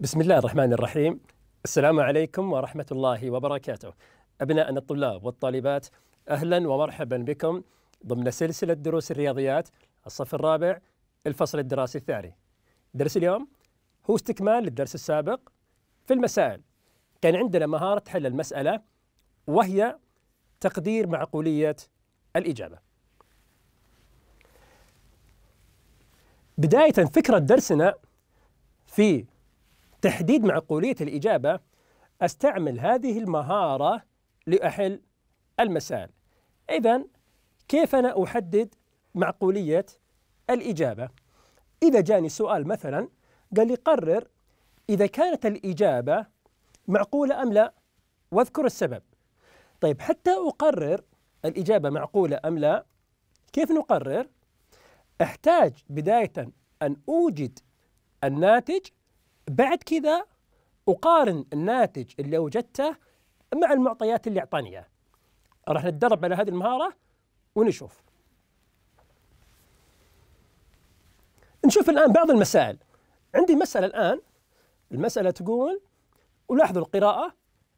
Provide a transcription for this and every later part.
بسم الله الرحمن الرحيم السلام عليكم ورحمة الله وبركاته أبناءنا الطلاب والطالبات أهلا ومرحبا بكم ضمن سلسلة دروس الرياضيات الصف الرابع الفصل الدراسي الثاني درس اليوم هو استكمال للدرس السابق في المسائل كان عندنا مهارة حل المسألة وهي تقدير معقولية الإجابة بداية فكرة درسنا في تحديد معقولية الإجابة أستعمل هذه المهارة لأحل المسائل إذا كيف أنا أحدد معقولية الإجابة إذا جاني سؤال مثلا قال لي قرر إذا كانت الإجابة معقولة أم لا واذكر السبب طيب حتى أقرر الإجابة معقولة أم لا كيف نقرر؟ أحتاج بداية أن أوجد الناتج بعد كذا اقارن الناتج اللي وجدته مع المعطيات اللي اعطاني اياها راح نتدرب على هذه المهاره ونشوف نشوف الان بعض المسائل عندي مساله الان المساله تقول ولاحظوا القراءه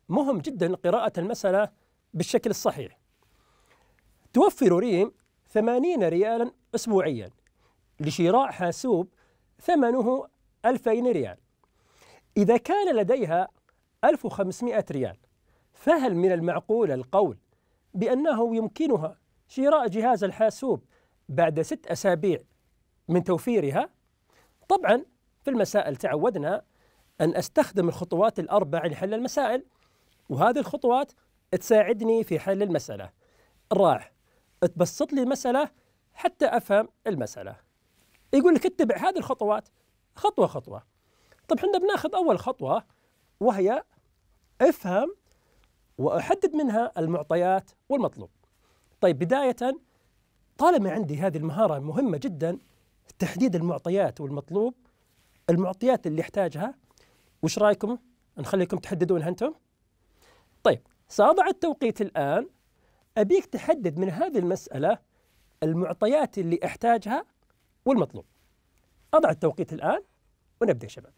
مهم جدا قراءه المساله بالشكل الصحيح توفر ريم ثمانين ريالا أسبوعيا لشراء حاسوب ثمنه ألفين ريال إذا كان لديها 1500 ريال فهل من المعقول القول بأنه يمكنها شراء جهاز الحاسوب بعد ست أسابيع من توفيرها؟ طبعا في المسائل تعودنا أن أستخدم الخطوات الأربع لحل المسائل وهذه الخطوات تساعدني في حل المسألة راح تبسط لي المسألة حتى أفهم المسألة يقول لك اتبع هذه الخطوات خطوة خطوة طيب حنا بناخذ اول خطوه وهي افهم واحدد منها المعطيات والمطلوب طيب بدايه طالما عندي هذه المهاره مهمه جدا تحديد المعطيات والمطلوب المعطيات اللي احتاجها وش رايكم نخليكم تحددونها انتم طيب ساضع التوقيت الان ابيك تحدد من هذه المساله المعطيات اللي احتاجها والمطلوب اضع التوقيت الان ونبدا يا شباب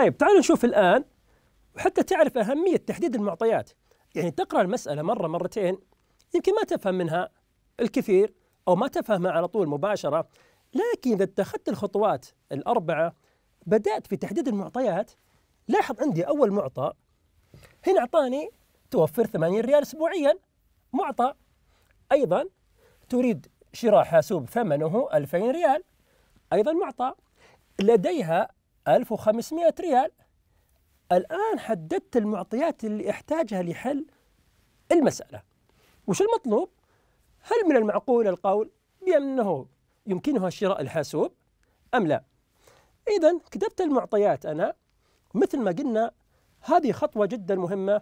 طيب تعالوا نشوف الآن وحتى تعرف أهمية تحديد المعطيات إيه. يعني تقرأ المسألة مرة مرتين يمكن ما تفهم منها الكثير أو ما تفهمها على طول مباشرة لكن إذا اتخذت الخطوات الأربعة بدأت في تحديد المعطيات لاحظ عندي أول معطى هنا أعطاني توفر 80 ريال أسبوعيا معطى أيضا تريد شراء حاسوب ثمنه 2000 ريال أيضا معطى لديها 1500 ريال الآن حددت المعطيات اللي أحتاجها لحل المسألة وش المطلوب؟ هل من المعقول القول بأنه يمكنها شراء الحاسوب أم لا؟ إذا كتبت المعطيات أنا مثل ما قلنا هذه خطوة جدا مهمة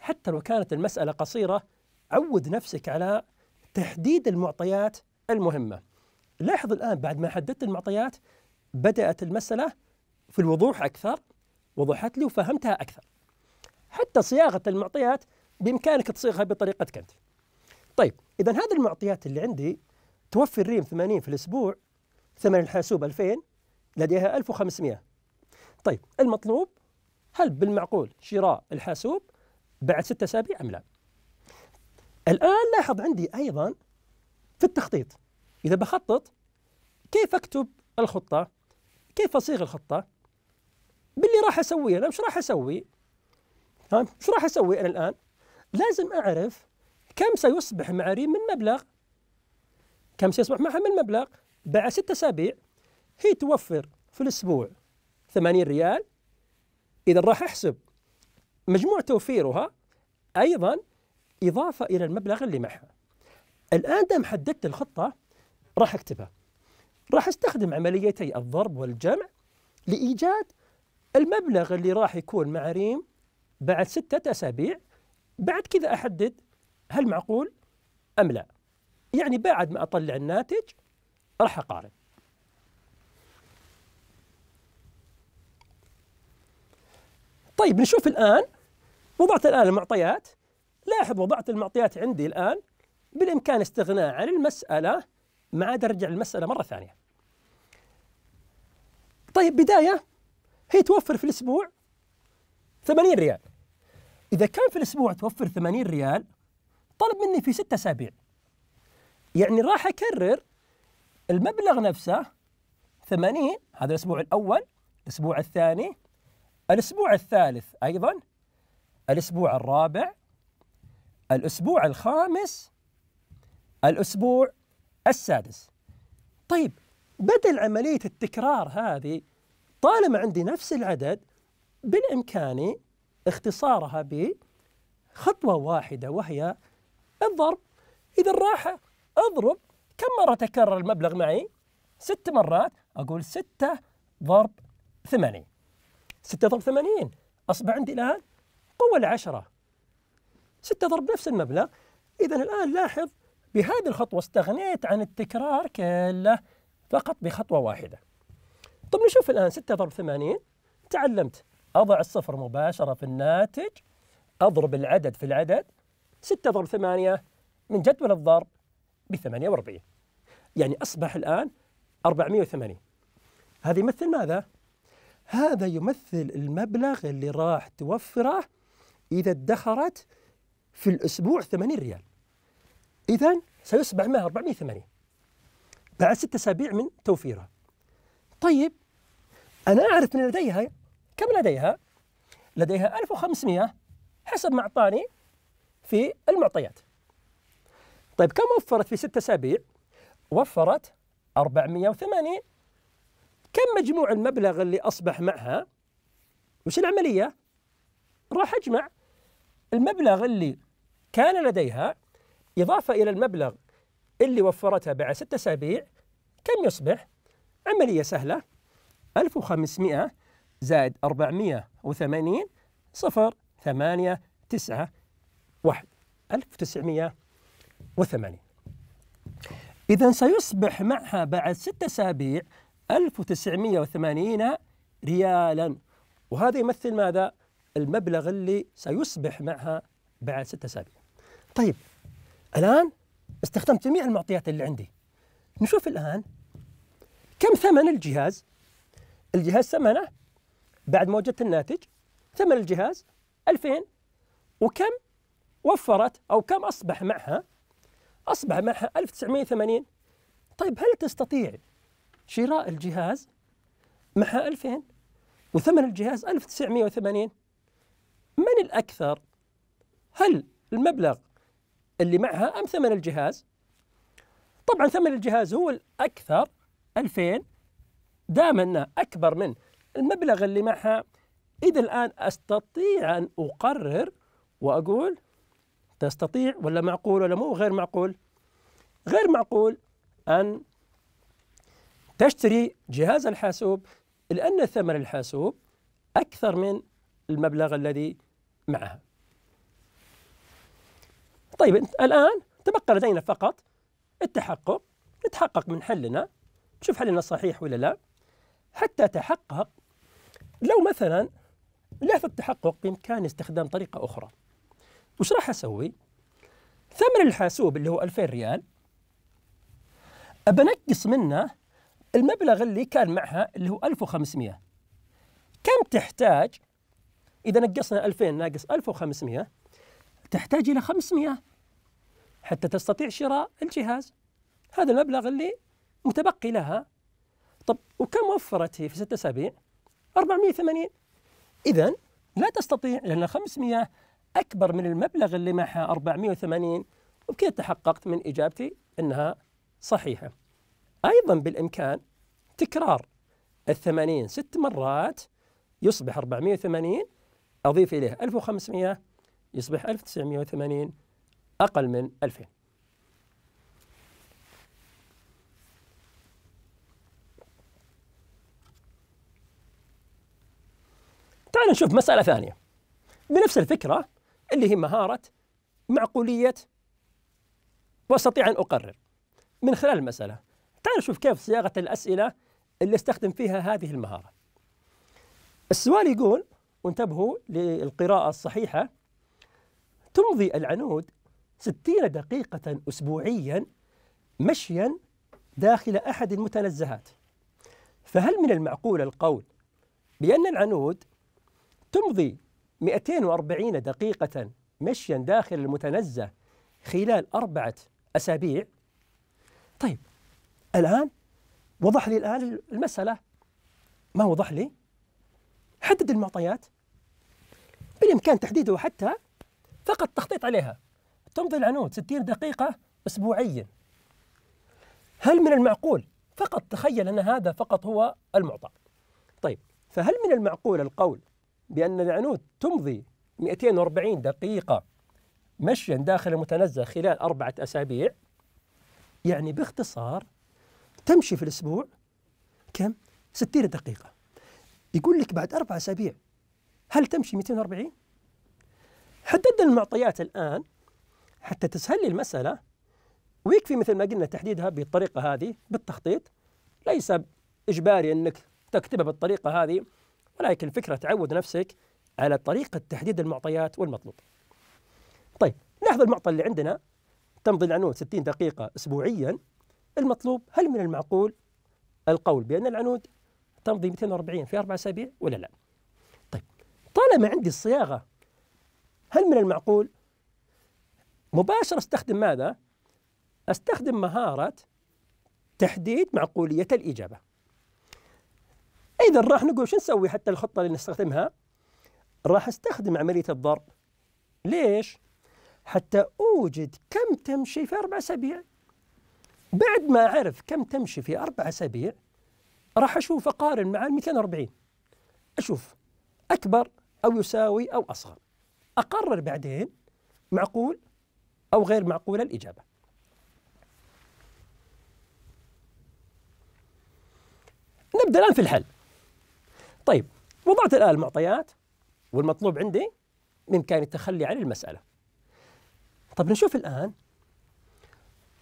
حتى لو كانت المسألة قصيرة عود نفسك على تحديد المعطيات المهمة لاحظ الآن بعد ما حددت المعطيات بدأت المسألة في الوضوح أكثر وضحت لي وفهمتها أكثر حتى صياغة المعطيات بإمكانك تصيغها بطريقتك أنت طيب إذا هذه المعطيات اللي عندي توفي الريم 80 في الأسبوع ثمن الحاسوب 2000 لديها 1500 طيب المطلوب هل بالمعقول شراء الحاسوب بعد ستة أسابيع أم لا الآن لاحظ عندي أيضا في التخطيط إذا بخطط كيف أكتب الخطة كيف أصيغ الخطة باللي راح اسويه انا مش راح اسوي ها شو راح اسوي انا الان لازم اعرف كم سيصبح معي من مبلغ كم سيصبح معها من مبلغ بعد ستة اسابيع هي توفر في الاسبوع 80 ريال اذا راح احسب مجموع توفيرها ايضا اضافه الى المبلغ اللي معها الان دام حددت الخطه راح اكتبها راح استخدم عمليتي الضرب والجمع لايجاد المبلغ اللي راح يكون مع ريم بعد ستة أسابيع بعد كذا أحدد هل معقول أم لا يعني بعد ما أطلع الناتج راح أقارن طيب نشوف الآن وضعت الآن المعطيات لاحظ وضعت المعطيات عندي الآن بالإمكان استغناء عن المسألة ما عاد أرجع للمسألة مرة ثانية طيب بداية هي توفر في الأسبوع 80 ريال إذا كان في الأسبوع توفر 80 ريال طلب مني في ستة أسابيع يعني راح أكرر المبلغ نفسه 80 هذا الأسبوع الأول الأسبوع الثاني الأسبوع الثالث أيضا الأسبوع الرابع الأسبوع الخامس الأسبوع السادس طيب بدل عملية التكرار هذه طالما عندي نفس العدد بالإمكاني اختصارها بخطوة واحدة وهي الضرب إذا راح أضرب كم مرة تكرر المبلغ معي؟ ست مرات أقول ستة ضرب ثمانين ستة ضرب ثمانين أصبح عندي الآن قوة العشرة ستة ضرب نفس المبلغ إذا الآن لاحظ بهذه الخطوة استغنيت عن التكرار كله فقط بخطوة واحدة طب نشوف الآن 6 ضرب 80 تعلمت أضع الصفر مباشرة في الناتج أضرب العدد في العدد 6 ضرب 8 من جدول الضرب ب 48 يعني أصبح الآن 480 هذا يمثل ماذا؟ هذا يمثل المبلغ اللي راح توفره إذا ادخرت في الأسبوع 80 ريال إذا سيصبح معها 480 بعد ست أسابيع من توفيره طيب أنا أعرف أن لديها كم لديها؟ لديها 1500 حسب ما أعطاني في المعطيات طيب كم وفرت في ستة أسابيع؟ وفرت 480 كم مجموع المبلغ اللي أصبح معها؟ وش العملية؟ راح أجمع المبلغ اللي كان لديها إضافة إلى المبلغ اللي وفرتها بعد ستة أسابيع كم يصبح؟ عملية سهلة 1500 زائد 480 صفر ثمانية تسعة واحد 1980 إذا سيصبح معها بعد ستة أسابيع 1980 ريالا وهذا يمثل ماذا؟ المبلغ اللي سيصبح معها بعد ستة أسابيع طيب الآن استخدمت جميع المعطيات اللي عندي نشوف الآن كم ثمن الجهاز؟ الجهاز ثمنه بعد ما وجدت الناتج ثمن الجهاز 2000 وكم وفرت أو كم أصبح معها؟ أصبح معها 1980 طيب هل تستطيع شراء الجهاز معها 2000 وثمن الجهاز 1980 من الأكثر؟ هل المبلغ اللي معها أم ثمن الجهاز؟ طبعا ثمن الجهاز هو الأكثر 2000 دام انها اكبر من المبلغ اللي معها اذا الان استطيع ان اقرر واقول تستطيع ولا معقول ولا مو غير معقول غير معقول ان تشتري جهاز الحاسوب لان ثمن الحاسوب اكثر من المبلغ الذي معها طيب الان تبقى لدينا فقط التحقق نتحقق من حلنا تشوف هل انه صحيح ولا لا حتى تحقق لو مثلا لهذا التحقق بإمكاني استخدام طريقة أخرى وش راح أسوي؟ ثمن الحاسوب اللي هو 2000 ريال أبنقص منه المبلغ اللي كان معها اللي هو 1500 كم تحتاج إذا نقصنا 2000 ناقص 1500 تحتاج إلى 500 حتى تستطيع شراء الجهاز هذا المبلغ اللي متبقي لها طب وكم وفرت هي في ستة أسابيع؟ 480 إذا لا تستطيع لأن 500 أكبر من المبلغ اللي معها 480 وبكذا تحققت من إجابتي أنها صحيحة أيضا بالإمكان تكرار الثمانين ست مرات يصبح 480 أضيف إليها 1500 يصبح 1980 أقل من 2000 تعالوا نشوف مسألة ثانية بنفس الفكرة اللي هي مهارة معقولية واستطيع ان اقرر من خلال المساله تعالوا نشوف كيف صياغه الاسئله اللي استخدم فيها هذه المهاره السؤال يقول وانتبهوا للقراءه الصحيحه تمضي العنود ستين دقيقة أسبوعيا مشيا داخل أحد المتنزهات فهل من المعقول القول بأن العنود تمضي 240 دقيقة مشيا داخل المتنزه خلال أربعة أسابيع طيب الآن وضح لي الآن المسألة ما وضح لي حدد المعطيات بالإمكان تحديده حتى فقط تخطيط عليها تمضي العنود 60 دقيقة أسبوعيا هل من المعقول فقط تخيل أن هذا فقط هو المعطى طيب فهل من المعقول القول بأن العنود تمضي 240 دقيقة مشيا داخل المتنزه خلال أربعة أسابيع يعني باختصار تمشي في الأسبوع كم؟ 60 دقيقة يقول لك بعد أربع أسابيع هل تمشي 240 حددنا المعطيات الآن حتى تسهل لي المسألة ويكفي مثل ما قلنا تحديدها بالطريقة هذه بالتخطيط ليس إجباري أنك تكتبها بالطريقة هذه ولكن الفكرة تعود نفسك على طريقة تحديد المعطيات والمطلوب طيب لاحظ المعطى اللي عندنا تمضي العنود 60 دقيقة أسبوعيا المطلوب هل من المعقول القول بأن العنود تمضي 240 في أربع أسابيع ولا لا طيب طالما عندي الصياغة هل من المعقول مباشرة استخدم ماذا؟ استخدم مهارة تحديد معقولية الإجابة اذا راح نقول شو نسوي حتى الخطه اللي نستخدمها راح استخدم عمليه الضرب ليش حتى اوجد كم تمشي في اربع اسابيع بعد ما اعرف كم تمشي في اربع اسابيع راح اشوف اقارن مع ال 240 اشوف اكبر او يساوي او اصغر اقرر بعدين معقول او غير معقوله الاجابه نبدا الان في الحل طيب وضعت الآن المعطيات والمطلوب عندي بإمكاني التخلي عن المسألة طب نشوف الآن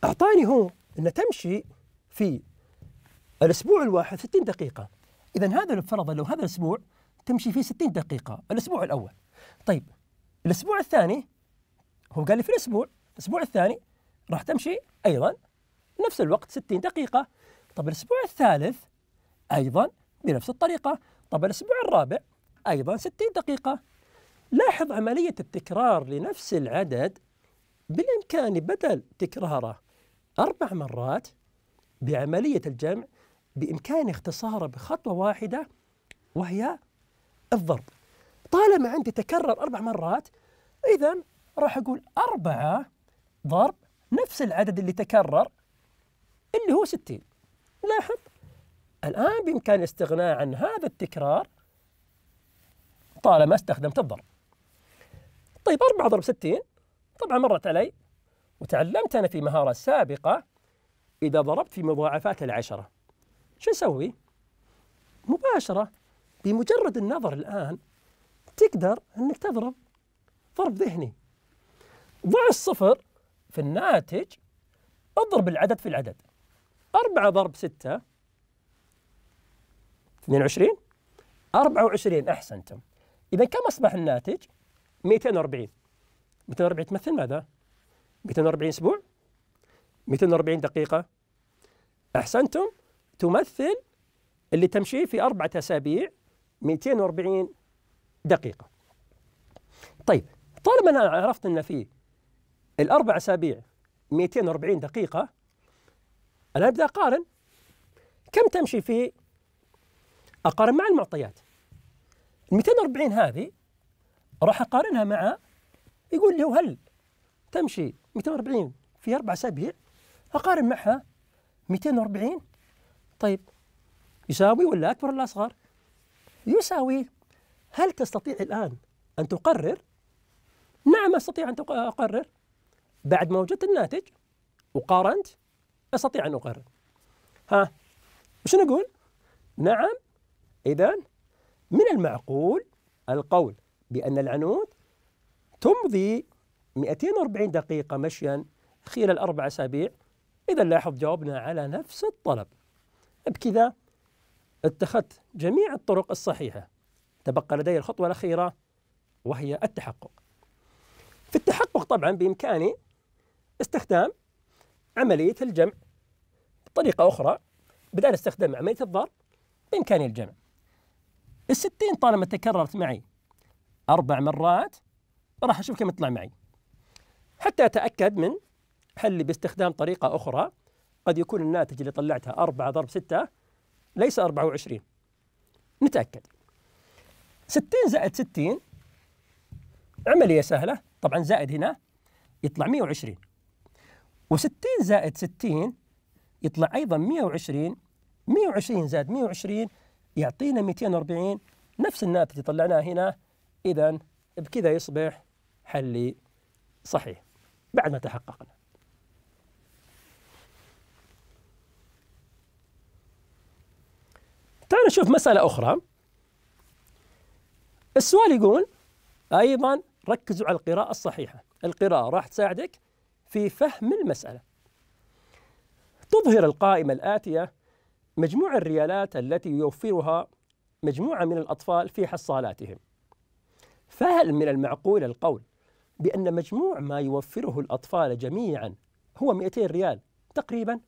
أعطاني هو أن تمشي في الأسبوع الواحد 60 دقيقة إذا هذا الفرض لو هذا الأسبوع تمشي فيه 60 دقيقة الأسبوع الأول طيب الأسبوع الثاني هو قال لي في الأسبوع الأسبوع الثاني راح تمشي أيضا نفس الوقت 60 دقيقة طب الأسبوع الثالث أيضا بنفس الطريقة طب الأسبوع الرابع أيضا 60 دقيقة لاحظ عملية التكرار لنفس العدد بالإمكان بدل تكراره أربع مرات بعملية الجمع بإمكاني اختصاره بخطوة واحدة وهي الضرب طالما عندي تكرر أربع مرات إذا راح أقول أربعة ضرب نفس العدد اللي تكرر اللي هو 60 لاحظ الآن بإمكان الاستغناء عن هذا التكرار طالما استخدمت الضرب طيب 4 ضرب 60 طبعا مرت علي وتعلمت أنا في مهارة سابقة إذا ضربت في مضاعفات العشرة شو أسوي؟ مباشرة بمجرد النظر الآن تقدر أنك تضرب ضرب ذهني ضع الصفر في الناتج اضرب العدد في العدد 4 ضرب 6 22 24 احسنتم اذا كم اصبح الناتج 240 240 تمثل ماذا 240 اسبوع 240 دقيقه احسنتم تمثل اللي تمشيه في اربعه اسابيع 240 دقيقه طيب طالما انا عرفت ان في الاربع اسابيع 240 دقيقه انا ابدا اقارن كم تمشي في اقارن مع المعطيات ال 240 هذه راح اقارنها مع يقول لي هل تمشي 240 في اربع اسابيع اقارن معها 240 طيب يساوي ولا اكبر ولا اصغر؟ يساوي هل تستطيع الان ان تقرر؟ نعم استطيع ان اقرر بعد ما وجدت الناتج وقارنت استطيع ان اقرر ها وش نقول؟ نعم إذا من المعقول القول بأن العنود تمضي 240 دقيقة مشيا خلال الأربع أسابيع إذا لاحظ جاوبنا على نفس الطلب بكذا اتخذت جميع الطرق الصحيحة تبقى لدي الخطوة الأخيرة وهي التحقق في التحقق طبعا بإمكاني استخدام عملية الجمع بطريقة أخرى بدل استخدام عملية الضرب بإمكاني الجمع الستين طالما تكررت معي أربع مرات راح أشوف كم تطلع معي حتى أتأكد من حلي باستخدام طريقة أخرى قد يكون الناتج اللي طلعتها 4 ضرب 6 ليس 24 نتأكد 60 زائد 60 عملية سهلة طبعا زائد هنا يطلع 120 و60 زائد 60 يطلع أيضا 120 120 زائد 120 يعطينا 240 نفس الناتج اللي طلعناه هنا إذا بكذا يصبح حلي صحيح بعد ما تحققنا تعالوا نشوف مسألة أخرى السؤال يقول أيضا ركزوا على القراءة الصحيحة القراءة راح تساعدك في فهم المسألة تظهر القائمة الآتية مجموع الريالات التي يوفرها مجموعة من الأطفال في حصالاتهم فهل من المعقول القول بأن مجموع ما يوفره الأطفال جميعا هو 200 ريال تقريبا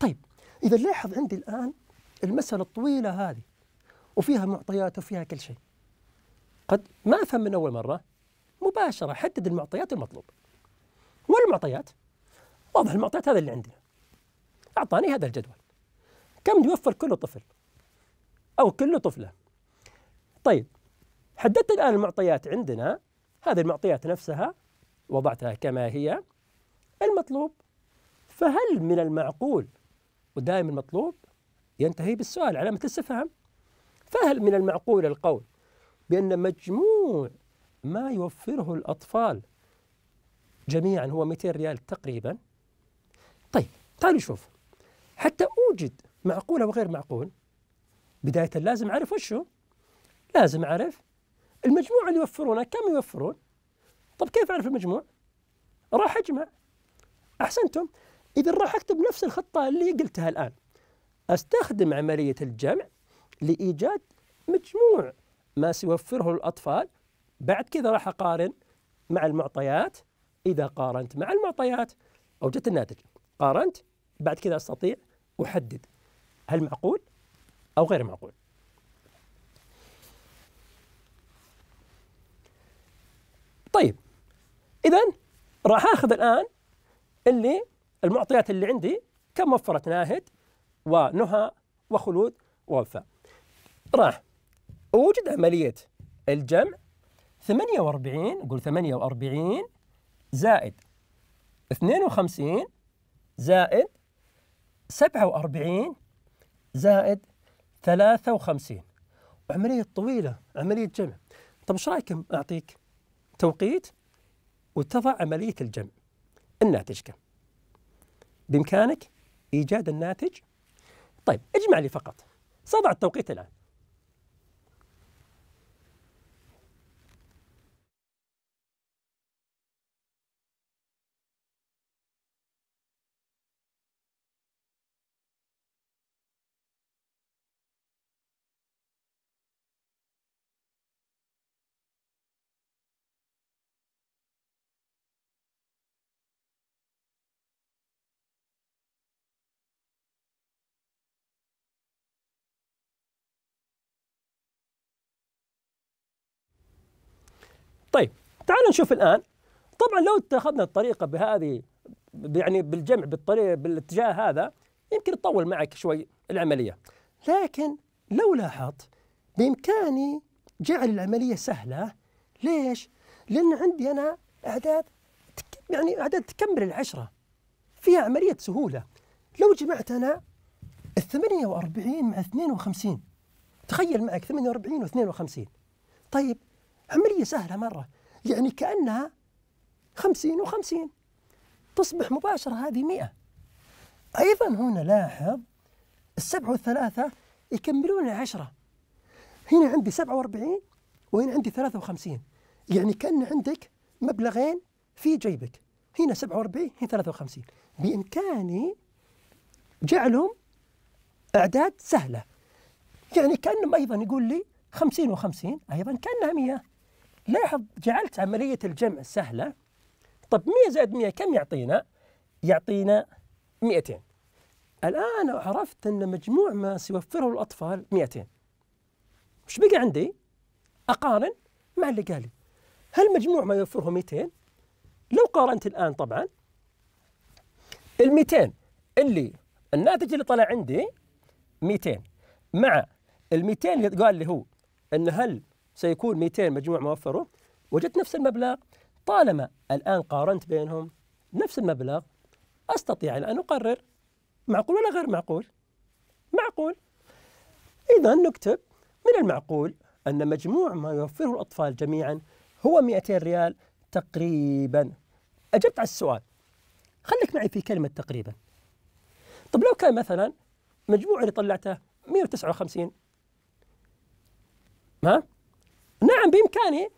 طيب إذا لاحظ عندي الآن المسألة الطويلة هذه وفيها معطيات وفيها كل شيء قد ما أفهم من أول مرة مباشرة حدد المعطيات المطلوب وين المعطيات؟ واضح المعطيات هذا اللي عندنا أعطاني هذا الجدول كم يوفر كل طفل أو كل طفلة طيب حددت الآن المعطيات عندنا هذه المعطيات نفسها وضعتها كما هي المطلوب فهل من المعقول ودائما المطلوب ينتهي بالسؤال علامة استفهام فهل من المعقول القول بأن مجموع ما يوفره الأطفال جميعا هو 200 ريال تقريبا طيب تعالوا شوف حتى أوجد معقول أو غير معقول بداية لازم أعرف وشو لازم أعرف المجموع اللي يوفرونه كم يوفرون طب كيف أعرف المجموع راح أجمع أحسنتم إذا راح أكتب نفس الخطة اللي قلتها الآن أستخدم عملية الجمع لإيجاد مجموع ما سيوفره الأطفال بعد كذا راح أقارن مع المعطيات إذا قارنت مع المعطيات أوجدت الناتج قارنت بعد كذا أستطيع أحدد هل معقول أو غير معقول طيب إذا راح آخذ الآن اللي المعطيات اللي عندي كم وفرت ناهد ونهى وخلود ووفاء راح أوجد عملية الجمع 48 قول 48 زائد 52 زائد 47 زائد 53 وعملية طويلة عملية جمع طب ايش رايكم اعطيك توقيت وتضع عملية الجمع الناتج كم بإمكانك إيجاد الناتج طيب اجمع لي فقط سأضع التوقيت الآن طيب تعالوا نشوف الآن طبعا لو اتخذنا الطريقة بهذه يعني بالجمع بالطريقة بالاتجاه هذا يمكن تطول معك شوي العملية لكن لو لاحظت بإمكاني جعل العملية سهلة ليش؟ لأن عندي أنا أعداد يعني أعداد تكمل العشرة فيها عملية سهولة لو جمعت أنا ال 48 مع 52 تخيل معك 48 و 52 طيب عملية سهلة مرة يعني كأنها خمسين وخمسين تصبح مباشرة هذه مئة أيضا هنا لاحظ السبعة والثلاثة يكملون العشرة هنا عندي سبعة وأربعين وهنا عندي ثلاثة وخمسين يعني كأن عندك مبلغين في جيبك هنا سبعة واربعين هنا ثلاثة وخمسين بإمكاني جعلهم أعداد سهلة يعني كأنهم أيضا يقول لي خمسين وخمسين أيضا كأنها مئة لاحظ جعلت عملية الجمع سهلة طب 100 زائد 100 كم يعطينا؟ يعطينا 200 الآن عرفت أن مجموع ما سيوفره الأطفال 200 وش بقى عندي؟ أقارن مع اللي قالي هل مجموع ما يوفره 200 لو قارنت الآن طبعا ال 200 اللي الناتج اللي طلع عندي 200 مع ال 200 اللي قال لي هو أن هل سيكون 200 مجموع موفره وجدت نفس المبلغ طالما الآن قارنت بينهم نفس المبلغ أستطيع الآن أقرر معقول ولا غير معقول معقول إذا نكتب من المعقول أن مجموع ما يوفره الأطفال جميعا هو 200 ريال تقريبا أجبت على السؤال خليك معي في كلمة تقريبا طب لو كان مثلا مجموع اللي طلعته 159 ها نعم بإمكاني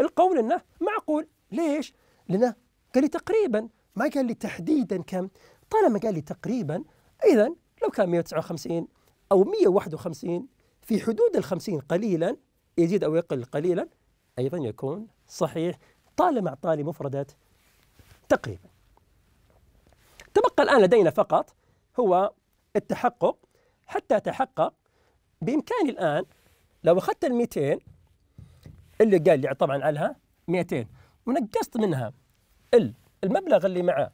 القول أنه معقول ليش؟ لأنه قال لي تقريبا ما قال لي تحديدا كم طالما قال لي تقريبا إذا لو كان 159 أو 151 في حدود ال 50 قليلا يزيد أو يقل قليلا أيضا يكون صحيح طالما أعطاني مفردات تقريبا تبقى الآن لدينا فقط هو التحقق حتى تحقق بإمكاني الآن لو أخذت ال 200 اللي قال لي طبعا عليها 200 ونقصت منها المبلغ اللي مع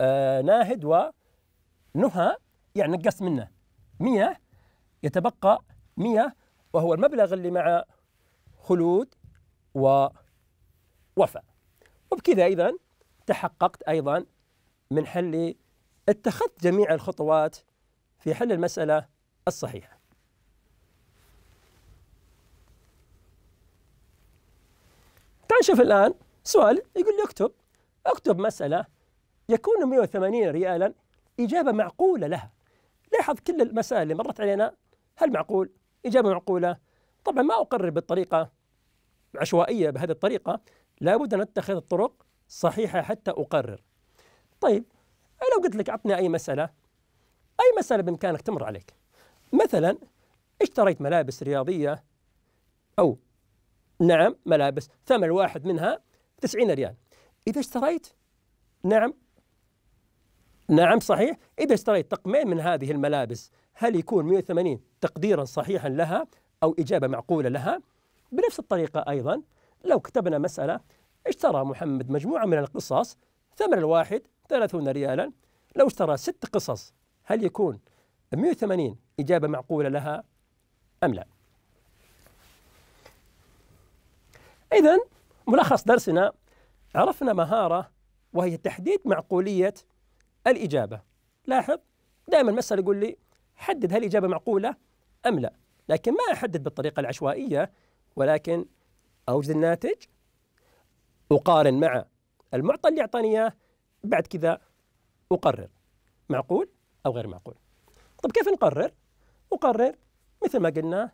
آه ناهد ونهى يعني نقصت منه 100 يتبقى 100 وهو المبلغ اللي مع خلود ووفاء وبكذا إذا تحققت أيضا من حل اتخذت جميع الخطوات في حل المسألة الصحيحة شوف الآن سؤال يقول لي اكتب اكتب مسألة يكون 180 ريالا إجابة معقولة لها لاحظ كل المسائل اللي مرت علينا هل معقول إجابة معقولة طبعا ما أقرر بالطريقة عشوائية بهذه الطريقة لابد أن أتخذ الطرق صحيحة حتى أقرر طيب لو قلت لك أعطني أي مسألة أي مسألة بإمكانك تمر عليك مثلا اشتريت ملابس رياضية أو نعم ملابس ثمن واحد منها 90 ريال إذا اشتريت نعم نعم صحيح إذا اشتريت طقمين من هذه الملابس هل يكون 180 تقديرا صحيحا لها أو إجابة معقولة لها بنفس الطريقة أيضا لو كتبنا مسألة اشترى محمد مجموعة من القصص ثمن الواحد 30 ريالا لو اشترى ست قصص هل يكون 180 إجابة معقولة لها أم لا؟ إذا ملخص درسنا عرفنا مهارة وهي تحديد معقولية الإجابة لاحظ دائما المسألة يقول لي حدد هل الإجابة معقولة أم لا لكن ما أحدد بالطريقة العشوائية ولكن أوجد الناتج أقارن مع المعطى اللي أعطاني إياه بعد كذا أقرر معقول أو غير معقول طب كيف نقرر؟ أقرر مثل ما قلنا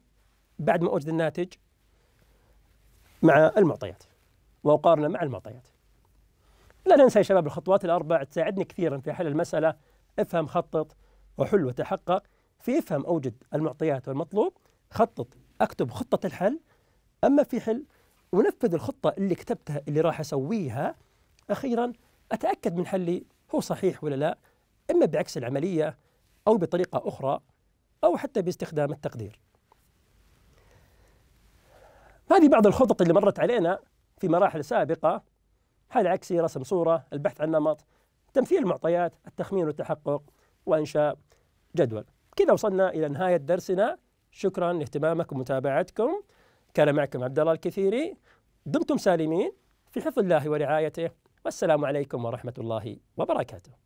بعد ما أوجد الناتج مع المعطيات وأقارنه مع المعطيات لا ننسى يا شباب الخطوات الأربع تساعدني كثيرا في حل المسألة افهم خطط وحل وتحقق في افهم أوجد المعطيات والمطلوب خطط أكتب خطة الحل أما في حل ونفذ الخطة اللي كتبتها اللي راح أسويها أخيرا أتأكد من حلي هو صحيح ولا لا إما بعكس العملية أو بطريقة أخرى أو حتى باستخدام التقدير هذه بعض الخطط اللي مرت علينا في مراحل سابقة حل عكسي رسم صورة البحث عن نمط تمثيل المعطيات التخمين والتحقق وإنشاء جدول كذا وصلنا إلى نهاية درسنا شكرا لاهتمامكم ومتابعتكم كان معكم عبد الله الكثيري دمتم سالمين في حفظ الله ورعايته والسلام عليكم ورحمة الله وبركاته